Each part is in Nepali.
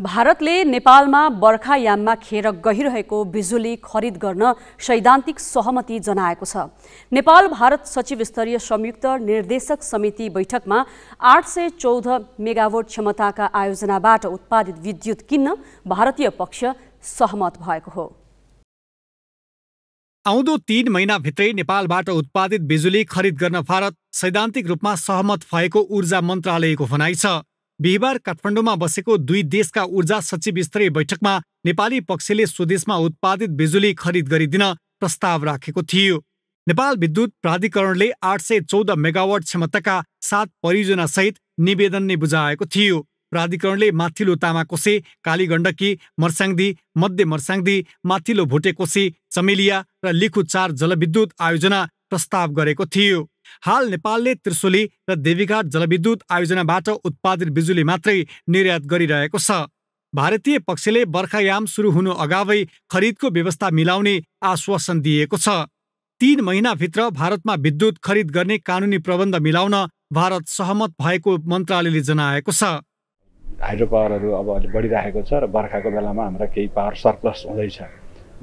भारतले नेपालमा बर्खायाममा खेर गहिरहेको बिजुली खरिद गर्न सैद्धान्तिक सहमति जनाएको छ नेपाल भारत सचिव स्तरीय संयुक्त निर्देशक समिति बैठकमा आठ सय चौध मेगावट क्षमताका आयोजनाबाट उत्पादित विद्युत किन्न भारतीय पक्ष सहमत भएको हो आउँदो तीन महिनाभित्रै नेपालबाट उत्पादित बिजुली खरिद गर्न भारत सैद्धान्तिक रूपमा सहमत भएको ऊर्जा मन्त्रालयको भनाइ छ बिहिबार काठमाडौँमा बसेको दुई देशका ऊर्जा सचिव स्तरीय बैठकमा नेपाली पक्षले स्वदेशमा उत्पादित बिजुली खरिद गरिदिन प्रस्ताव राखेको थियो नेपाल विद्युत प्राधिकरणले आठ सय चौध मेगावाट क्षमताका सात परियोजनासहित निवेदन नै बुझाएको थियो प्राधिकरणले माथिल्लो तामाकोसे कालीगण्डकी मर्साङ्दी मध्य मर्साङ्दी माथिल्लो भोटेकोसे चमेलिया र लिखु चार जलविद्युत आयोजना प्रस्ताव गरेको थियो हाल नेपालले त्रिशुली र देवीघाट जलविद्युत आयोजनाबाट उत्पादित बिजुली मात्रै निर्यात गरिरहेको छ भारतीय पक्षले बर्खायाम सुरु हुनु अगावै खरिदको व्यवस्था मिलाउने आश्वासन दिएको छ तीन महिनाभित्र भारतमा विद्युत खरिद गर्ने कानुनी प्रबन्ध मिलाउन भारत सहमत भएको मन्त्रालयले जनाएको छ हाइड्रो पावरहरू अब बढिरहेको छ र बर्खाको बेलामा हाम्रा केही पावर सरप्लस हुँदैछ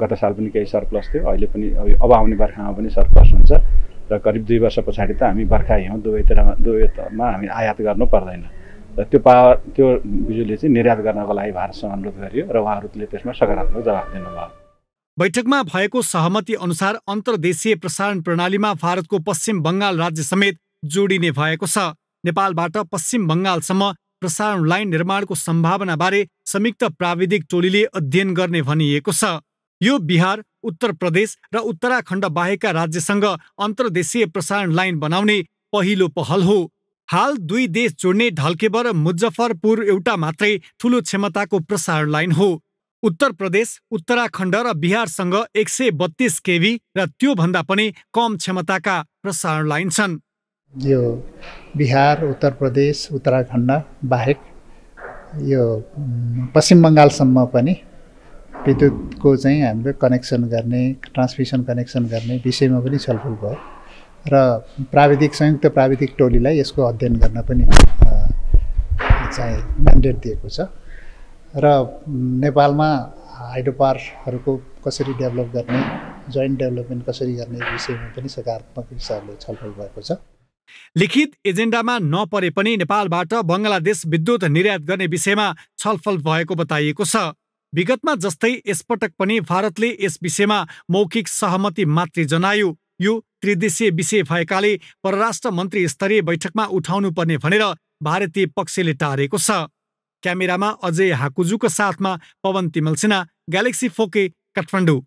गत साल पनि केही सरप्लस थियो अहिले पनि अब आउने बर्खामा पनि सरप्लस हुन्छ र करिब दुई वर्ष पछाडि त हामी बर्खा हिउँ दुवैतिर दुवैमा हामी आयात गर्नु पर्दैन र त्यो पावर त्यो बिजुली चाहिँ निर्यात गर्नको लागि भारतसँग अनुरोध गरियो र उहाँहरूले त्यसमा सकारात्मक जवाब दिनुभयो बैठकमा भएको सहमति अनुसार अन्तर्देशीय प्रसारण प्रणालीमा भारतको पश्चिम बङ्गाल राज्य समेत जोडिने भएको छ नेपालबाट पश्चिम बङ्गालसम्म प्रसारण लाइन निर्माणको सम्भावनाबारे संयुक्त प्राविधिक टोलीले अध्ययन गर्ने भनिएको छ यो बिहार उत्तर प्रदेश र उत्तराखण्ड बाहेकका राज्यसँग अन्तर्देशीय प्रसारण लाइन बनाउने पहिलो पहल हो हाल दुई देश जोड्ने ढल्केबर मुजफ्फरपुर एउटा मात्रै ठुलो क्षमताको प्रसारण लाइन हो उत्तर प्रदेश उत्तराखण्ड र बिहारसँग एक सय बत्तीस केभी र त्योभन्दा पनि कम क्षमताका प्रसारण लाइन छन् यो बिहार उत्तर प्रदेश उत्तराखण्ड बाहेक यो पश्चिम बङ्गालसम्म पनि विद्युतको चाहिँ हामीले कनेक्सन गर्ने ट्रान्समिसन कनेक्सन गर्ने विषयमा पनि छलफल भयो र प्राविधिक संयुक्त प्राविधिक टोलीलाई यसको अध्ययन गर्न पनि चाहिँ म्यान्डेट दिएको छ र नेपालमा हाइड्रो पार्कहरूको कसरी डेभलप गर्ने जोइन्ट डेभलपमेन्ट कसरी गर्ने विषयमा पनि सकारात्मक हिसाबले छलफल भएको छ लिखित एजेन्डामा नपरे पनि नेपालबाट बङ्गलादेश विद्युत निर्यात गर्ने विषयमा छलफल भएको बताइएको छ विगतमा जस्तै यसपटक पनि भारतले यस विषयमा मौखिक सहमति मात्रै जनायो यो त्रिदेशीय विषय भएकाले परराष्ट्र मन्त्री स्तरीय बैठकमा उठाउनुपर्ने भनेर भारतीय पक्षले टारेको छ क्यामेरामा अजय हाकुजुको साथमा पवन तिमल सिन्हा ग्यालेक्सी फोके काठमाडौँ